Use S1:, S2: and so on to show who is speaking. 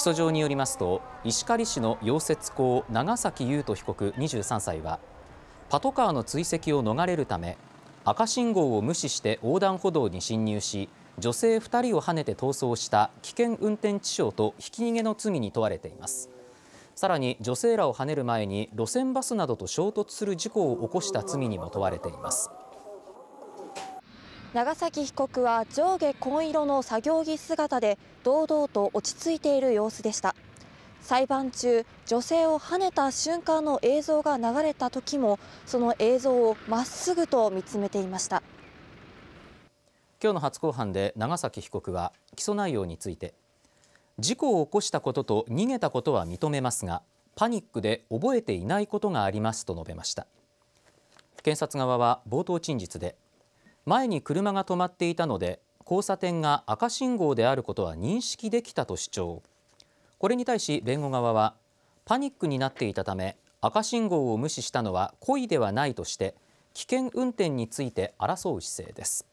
S1: 起訴状によりますと石狩市の溶接工長崎優斗被告23歳はパトカーの追跡を逃れるため赤信号を無視して横断歩道に進入し女性2人をはねて逃走した危険運転致傷とひき逃げの罪に問われていますさらに女性らをはねる前に路線バスなどと衝突する事故を起こした罪にも問われています
S2: 長崎被告は上下紺色の作業着姿で堂々と落ち着いている様子でした裁判中女性をはねた瞬間の映像が流れた時もその映像をまっすぐと見つめていました
S1: 今日の初公判で長崎被告は起訴内容について事故を起こしたことと逃げたことは認めますがパニックで覚えていないことがありますと述べました検察側は冒頭陳述で前に車が止まっていたので交差点が赤信号であることは認識できたと主張これに対し弁護側はパニックになっていたため赤信号を無視したのは故意ではないとして危険運転について争う姿勢です。